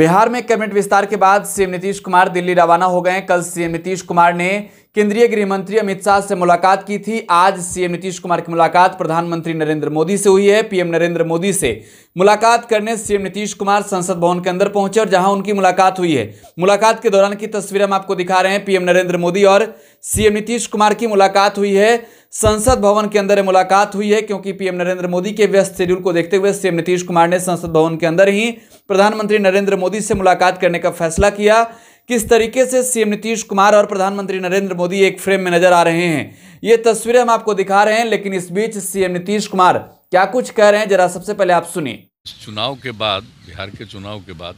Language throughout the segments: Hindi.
बिहार में कैबिनेट विस्तार के बाद सीएम नीतीश कुमार दिल्ली रवाना हो गए कल सीएम नीतीश कुमार ने केंद्रीय गृह मंत्री अमित शाह से मुलाकात की थी आज सीएम नीतीश कुमार की मुलाकात प्रधानमंत्री नरेंद्र मोदी से हुई है पीएम नरेंद्र मोदी से मुलाकात करने सीएम नीतीश कुमार संसद भवन के अंदर पहुंचे और जहां उनकी मुलाकात हुई है मुलाकात के दौरान की तस्वीर हम आपको दिखा रहे हैं पीएम नरेंद्र मोदी और सीएम नीतीश कुमार की मुलाकात हुई है संसद भवन के अंदर मुलाकात हुई है क्योंकि पीएम नरेंद्र मोदी के व्यस्त शेड्यूल को देखते हुए सीएम नीतीश कुमार ने संसद भवन के अंदर ही प्रधानमंत्री नरेंद्र मोदी से मुलाकात करने का फैसला किया किस तरीके से सीएम नीतीश कुमार और प्रधानमंत्री नरेंद्र मोदी एक फ्रेम में नजर आ रहे हैं ये तस्वीरें हम आपको दिखा रहे हैं लेकिन इस बीच सीएम नीतीश कुमार क्या कुछ कह रहे हैं जरा सबसे पहले आप सुनिए चुनाव के बाद बिहार के चुनाव के बाद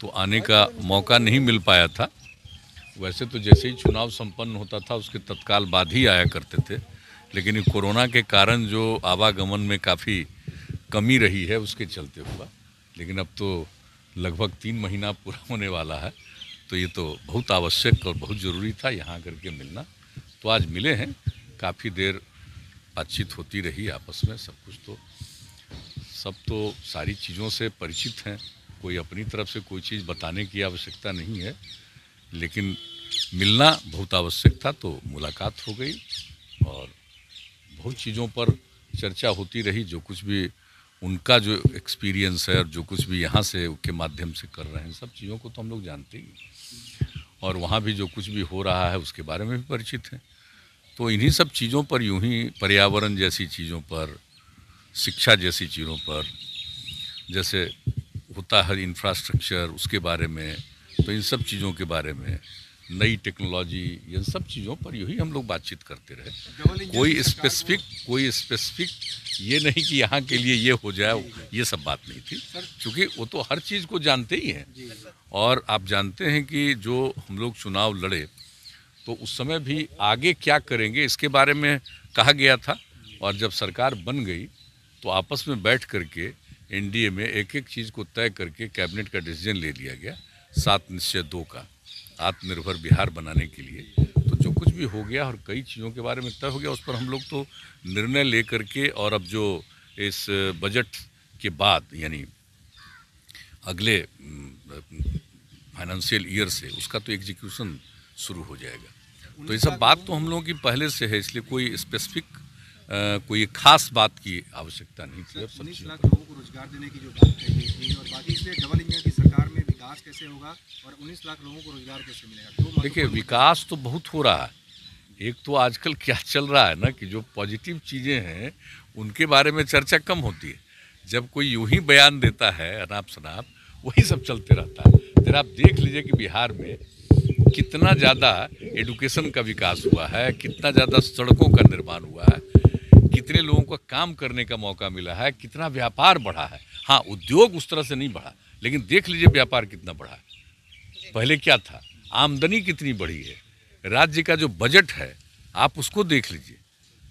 तो आने का मौका नहीं मिल पाया था वैसे तो जैसे ही चुनाव संपन्न होता था उसके तत्काल बाद ही आया करते थे लेकिन कोरोना के कारण जो आवागमन में काफ़ी कमी रही है उसके चलते हुआ लेकिन अब तो लगभग तीन महीना पूरा होने वाला है तो ये तो बहुत आवश्यक और बहुत ज़रूरी था यहाँ आकर के मिलना तो आज मिले हैं काफ़ी देर बातचीत होती रही आपस में सब कुछ तो सब तो सारी चीज़ों से परिचित हैं कोई अपनी तरफ से कोई चीज़ बताने की आवश्यकता नहीं है लेकिन मिलना बहुत आवश्यक था तो मुलाकात हो गई और बहुत चीज़ों पर चर्चा होती रही जो कुछ भी उनका जो एक्सपीरियंस है और जो कुछ भी यहाँ से के माध्यम से कर रहे हैं सब चीज़ों को तो हम लोग जानते ही और वहाँ भी जो कुछ भी हो रहा है उसके बारे में भी परिचित हैं तो इन्हीं सब चीज़ों पर यूं ही पर्यावरण जैसी चीज़ों पर शिक्षा जैसी चीज़ों पर जैसे होता है इंफ्रास्ट्रक्चर उसके बारे में तो इन सब चीज़ों के बारे में नई टेक्नोलॉजी इन सब चीज़ों पर यही हम लोग बातचीत करते रहे कोई स्पेसिफिक कोई स्पेसिफिक ये नहीं कि यहाँ के लिए ये हो जाए ये सब बात नहीं थी क्योंकि वो तो हर चीज़ को जानते ही हैं और आप जानते हैं कि जो हम लोग चुनाव लड़े तो उस समय भी आगे क्या करेंगे इसके बारे में कहा गया था और जब सरकार बन गई तो आपस में बैठ करके एनडीए में एक एक चीज़ को तय करके कैबिनेट का डिसीजन ले लिया गया सात निश्चय दो का आत्मनिर्भर बिहार बनाने के लिए तो जो कुछ भी हो गया और कई चीज़ों के बारे में तय हो गया उस पर हम लोग तो निर्णय ले करके और अब जो इस बजट के बाद यानी अगले फाइनेंशियल ईयर से उसका तो एग्जीक्यूशन शुरू हो जाएगा तो ये सब बात तो हम लोगों की पहले से है इसलिए कोई स्पेसिफिक कोई खास बात की आवश्यकता नहीं थी अब लोगों को रोजगार देने की जो बात है और बाकी इसलिए डबल इंडिया की सरकार में विकास कैसे होगा और उन्नीस लाख लोगों को रोजगार कैसे मिलेगा तो देखिए विकास तो बहुत हो रहा है एक तो आजकल क्या चल रहा है ना कि जो पॉजिटिव चीज़ें हैं उनके बारे में चर्चा कम होती है जब कोई यूं ही बयान देता है अनाप शनाप वही सब चलते रहता है फिर आप देख लीजिए कि बिहार में कितना ज़्यादा एडुकेशन का विकास हुआ है कितना ज़्यादा सड़कों का निर्माण हुआ है कितने लोगों को काम करने का मौका मिला है कितना व्यापार बढ़ा है हाँ उद्योग उस तरह से नहीं बढ़ा लेकिन देख लीजिए व्यापार कितना बढ़ा है पहले क्या था आमदनी कितनी बढ़ी है राज्य का जो बजट है आप उसको देख लीजिए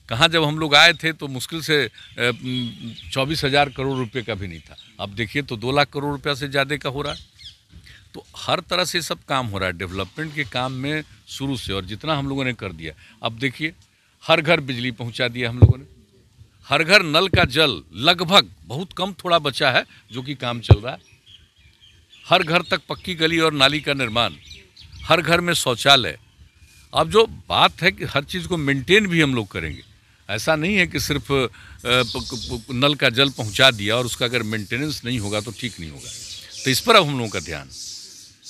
कहाँ जब हम लोग आए थे तो मुश्किल से चौबीस हज़ार करोड़ रुपए का भी नहीं था अब देखिए तो दो लाख करोड़ रुपया से ज़्यादा का हो रहा है तो हर तरह से सब काम हो रहा है डेवलपमेंट के काम में शुरू से और जितना हम लोगों ने कर दिया अब देखिए हर घर बिजली पहुंचा दिया हम लोगों ने हर घर नल का जल लगभग बहुत कम थोड़ा बचा है जो कि काम चल रहा है हर घर तक पक्की गली और नाली का निर्माण हर घर में शौचालय अब जो बात है कि हर चीज़ को मेंटेन भी हम लोग करेंगे ऐसा नहीं है कि सिर्फ नल का जल पहुंचा दिया और उसका अगर मेंटेनेंस नहीं होगा तो ठीक नहीं होगा तो इस पर अब हम लोगों का ध्यान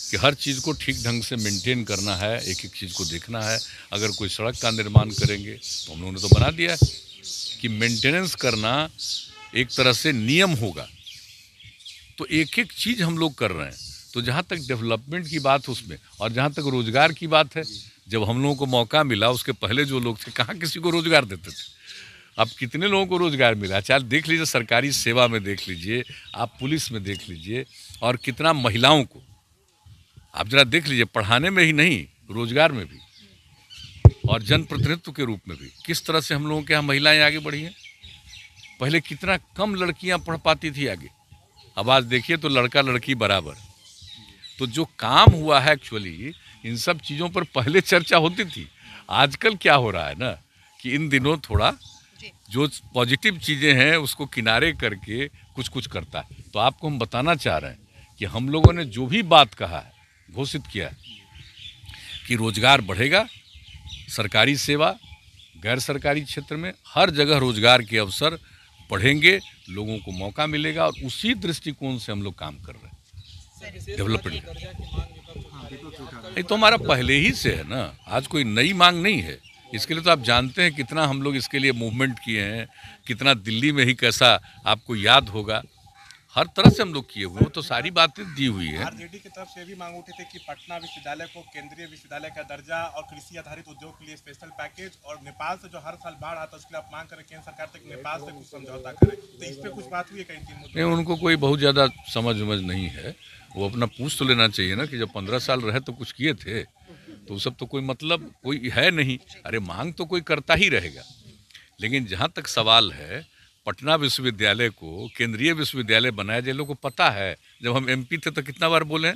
कि हर चीज़ को ठीक ढंग से मेंटेन करना है एक एक चीज़ को देखना है अगर कोई सड़क का निर्माण करेंगे तो हम लोगों ने तो बना दिया कि मेंटेनेंस करना एक तरह से नियम होगा तो एक एक चीज़ हम लोग कर रहे हैं तो जहाँ तक डेवलपमेंट की बात उसमें और जहाँ तक रोज़गार की बात है जब हम लोगों को मौका मिला उसके पहले जो लोग थे कहाँ किसी को रोज़गार देते थे अब कितने लोगों को रोज़गार मिला चाहे अच्छा, देख लीजिए सरकारी सेवा में देख लीजिए आप पुलिस में देख लीजिए और कितना महिलाओं को आप जरा देख लीजिए पढ़ाने में ही नहीं रोज़गार में भी और जनप्रतिनिधित्व के रूप में भी किस तरह से हम लोगों के यहाँ महिलाएं आगे बढ़ी हैं पहले कितना कम लड़कियां पढ़ पाती थी आगे अब आज देखिए तो लड़का लड़की बराबर तो जो काम हुआ है एक्चुअली इन सब चीज़ों पर पहले चर्चा होती थी आजकल क्या हो रहा है ना कि इन दिनों थोड़ा जो पॉजिटिव चीज़ें हैं उसको किनारे करके कुछ कुछ करता है तो आपको हम बताना चाह रहे हैं कि हम लोगों ने जो भी बात कहा है घोषित किया है कि रोज़गार बढ़ेगा सरकारी सेवा गैर सरकारी क्षेत्र में हर जगह रोज़गार के अवसर पढ़ेंगे लोगों को मौका मिलेगा और उसी दृष्टिकोण से हम लोग काम कर रहे हैं डेवलपमेंट ये तो हमारा पहले ही से है ना आज कोई नई मांग नहीं है इसके लिए तो आप जानते हैं कितना हम लोग इसके लिए मूवमेंट किए हैं कितना दिल्ली में ही कैसा आपको याद होगा हर तरह से हम लोग किए हुए तो सारी बातें दी हुई है आरजेडी की तरफ से भी मांग उठी थी कि पटना विश्वविद्यालय को केंद्रीय विश्वविद्यालय का दर्जा और कृषि आधारित उद्योग के लिए स्पेशल पैकेज और नेपाल से जो हर साल बाढ़ आता है उसके लिए आप मांग करें केंद्र सरकार तक नेपाल से कुछ समझौता करें तो इस पर कुछ बात हुई है नहीं उनको कोई बहुत ज़्यादा समझ उमझ नहीं है वो अपना पूछ तो लेना चाहिए ना कि जब पंद्रह साल रहे तो कुछ किए थे तो सब तो कोई मतलब कोई है नहीं अरे मांग तो कोई करता ही रहेगा लेकिन जहाँ तक सवाल है पटना विश्वविद्यालय को केंद्रीय विश्वविद्यालय बनाया जाए लोगों को पता है जब हम एमपी थे तो कितना बार बोले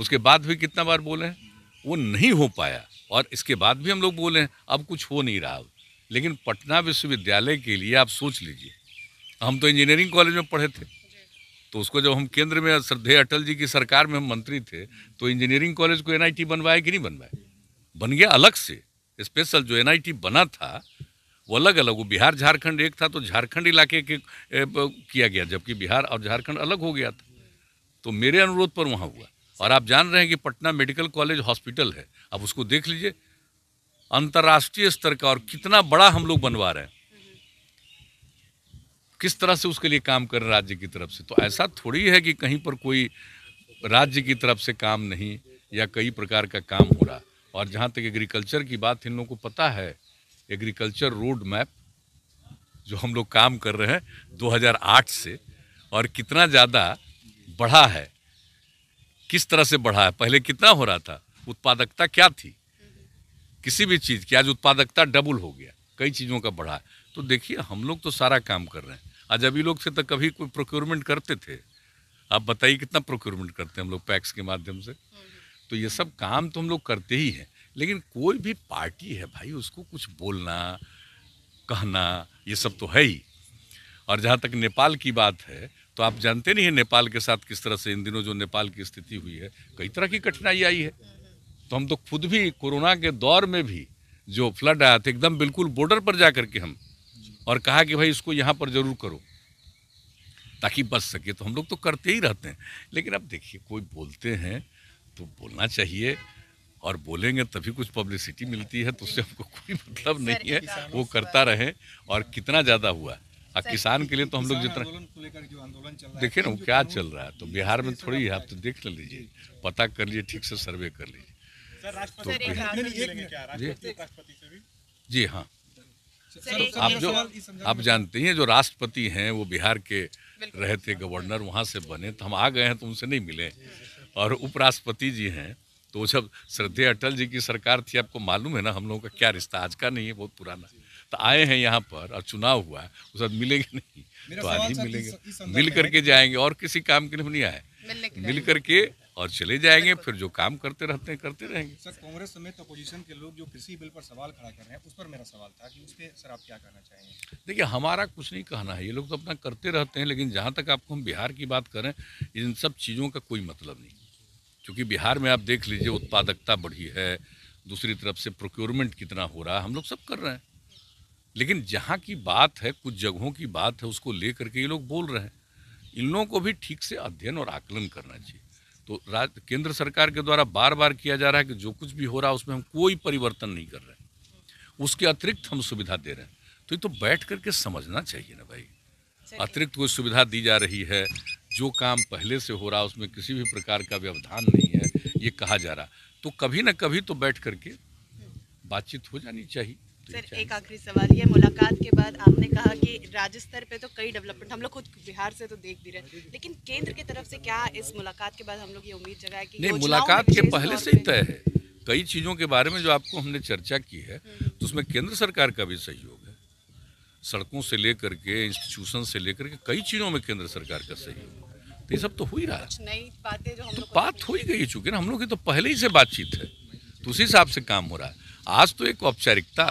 उसके बाद भी कितना बार बोले वो नहीं हो पाया और इसके बाद भी हम लोग बोले अब कुछ हो नहीं रहा लेकिन पटना विश्वविद्यालय के लिए आप सोच लीजिए हम तो इंजीनियरिंग कॉलेज में पढ़े थे तो उसको जब हम केंद्र में श्रद्धे अटल जी की सरकार में हम मंत्री थे तो इंजीनियरिंग कॉलेज को एनआईटी बनवाया कि नहीं बनवाया बन गया अलग से स्पेशल जो एनआईटी बना था वो अलग अलग वो बिहार झारखंड एक था तो झारखंड इलाके के किया गया जबकि बिहार और झारखंड अलग हो गया था तो मेरे अनुरोध पर वहाँ हुआ और आप जान रहे हैं कि पटना मेडिकल कॉलेज हॉस्पिटल है आप उसको देख लीजिए अंतर्राष्ट्रीय स्तर का और कितना बड़ा हम लोग बनवा रहे हैं किस तरह से उसके लिए काम कर रहे राज्य की तरफ से तो ऐसा थोड़ी है कि कहीं पर कोई राज्य की तरफ से काम नहीं या कई प्रकार का काम हो रहा और जहाँ तक एग्रीकल्चर की बात इन लोगों को पता है एग्रीकल्चर रोड मैप जो हम लोग काम कर रहे हैं 2008 से और कितना ज़्यादा बढ़ा है किस तरह से बढ़ा है पहले कितना हो रहा था उत्पादकता क्या थी किसी भी चीज़ की आज उत्पादकता डबल हो गया कई चीज़ों का बढ़ा है तो देखिए हम लोग तो सारा काम कर रहे हैं आज अभी लोग थे तो कभी कोई प्रोक्योरमेंट करते थे आप बताइए कितना प्रोक्योरमेंट करते हैं हम लोग पैक्स के माध्यम से तो ये सब काम तो हम लोग करते ही हैं लेकिन कोई भी पार्टी है भाई उसको कुछ बोलना कहना ये सब तो है ही और जहाँ तक नेपाल की बात है तो आप जानते नहीं हैं नेपाल के साथ किस तरह से इन दिनों जो नेपाल की स्थिति हुई है कई तरह की कठिनाई आई है तो हम तो खुद भी कोरोना के दौर में भी जो फ्लड आया था एकदम बिल्कुल बॉर्डर पर जा करके हम और कहा कि भाई इसको यहाँ पर ज़रूर करो ताकि बच सके तो हम लोग तो करते ही रहते हैं लेकिन अब देखिए कोई बोलते हैं तो बोलना चाहिए और बोलेंगे तभी कुछ पब्लिसिटी मिलती है तो उससे हमको कोई मतलब नहीं है वो करता रहे और कितना ज़्यादा हुआ और किसान के लिए तो हम लोग जितना देखिए ना वो क्या चल रहा है तो बिहार में थोड़ी है आप तो देख ले लीजिए पता कर लीजिए ठीक से सर्वे कर लीजिए तो जी हाँ आप जो आप जानते हैं जो राष्ट्रपति हैं वो बिहार के रहे थे गवर्नर वहाँ से बने तो हम आ गए हैं तो उनसे नहीं मिले और उपराष्ट्रपति जी हैं तो जब श्रद्धे अटल जी की सरकार थी आपको मालूम है ना हम लोगों का क्या रिश्ता आज का नहीं है बहुत पुराना तो आए हैं यहाँ पर और चुनाव हुआ है उस मिलेंगे नहीं तो आज ही मिलेंगे मिल करके जाएंगे और किसी काम के लिए नहीं आए मिल करके और चले जाएंगे फिर जो काम करते रहते हैं करते रहेंगे सर कांग्रेस समेत अपोजिशन के लोग जो कृषि बिल पर सवाल खड़ा कर रहे हैं उस पर मेरा सवाल था कि उस पर सर आप क्या कहना चाहेंगे देखिए हमारा कुछ नहीं कहना है ये लोग तो अपना करते रहते हैं लेकिन जहाँ तक आपको हम बिहार की बात करें इन सब चीज़ों का कोई मतलब नहीं क्योंकि बिहार में आप देख लीजिए उत्पादकता बढ़ी है दूसरी तरफ से प्रोक्योरमेंट कितना हो रहा है हम लोग सब कर रहे हैं लेकिन जहाँ की बात है कुछ जगहों की बात है उसको ले करके ये लोग बोल रहे हैं इन लोगों को भी ठीक से अध्ययन और आकलन करना चाहिए तो राज्य केंद्र सरकार के द्वारा बार बार किया जा रहा है कि जो कुछ भी हो रहा है उसमें हम कोई परिवर्तन नहीं कर रहे हैं उसके अतिरिक्त हम सुविधा दे रहे हैं तो ये तो बैठ करके समझना चाहिए ना भाई अतिरिक्त कोई सुविधा दी जा रही है जो काम पहले से हो रहा उसमें किसी भी प्रकार का व्यवधान नहीं है ये कहा जा रहा तो कभी ना कभी तो बैठ करके बातचीत हो जानी चाहिए तो सर एक आखिरी सवाल ये मुलाकात के बाद आपने कहा कि राज्य स्तर पे तो कई डेवलपमेंट हम लोग खुद बिहार से तो देख भी रहे लेकिन केंद्र की तरफ से क्या इस मुलाकात के बाद हम लोग ये उम्मीद जगाए कि नहीं मुलाकात के पहले से ही तय है कई चीज़ों के बारे में जो आपको हमने चर्चा की है तो उसमें केंद्र सरकार का भी सहयोग है सड़कों से लेकर के इंस्टीट्यूशन से लेकर के कई चीज़ों में केंद्र सरकार का सहयोग है तो ये सब तो हो ही रहा है तो बात हो ही गई चूंकि ना हम लोग की तो पहले ही से बातचीत है तो उसी हिसाब से काम हो रहा है आज तो एक औपचारिकता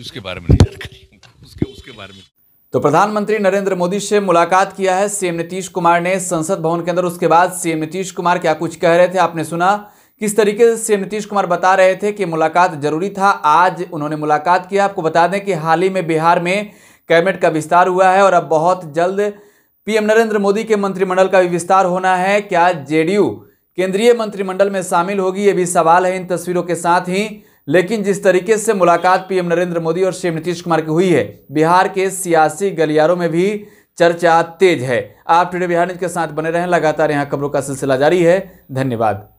उसके बारे में नहीं जानकारी उसके उसके बारे में तो प्रधानमंत्री नरेंद्र मोदी से मुलाकात किया है सीएम नीतीश कुमार ने संसद भवन के अंदर उसके बाद सीएम नीतीश कुमार क्या कुछ कह रहे थे आपने सुना किस तरीके से सीएम नीतीश कुमार बता रहे थे कि मुलाकात जरूरी था आज उन्होंने मुलाकात किया आपको बता दें कि हाल ही में बिहार में कैबिनेट का विस्तार हुआ है और अब बहुत जल्द पीएम नरेंद्र मोदी के मंत्रिमंडल का भी विस्तार होना है क्या जेडीयू केंद्रीय मंत्रिमंडल में शामिल होगी ये भी सवाल है इन तस्वीरों के साथ ही लेकिन जिस तरीके से मुलाकात पीएम नरेंद्र मोदी और शिव नीतीश कुमार की हुई है बिहार के सियासी गलियारों में भी चर्चा तेज है आप टुडे बिहार न्यूज के साथ बने रहें लगातार यहाँ खबरों का सिलसिला जारी है धन्यवाद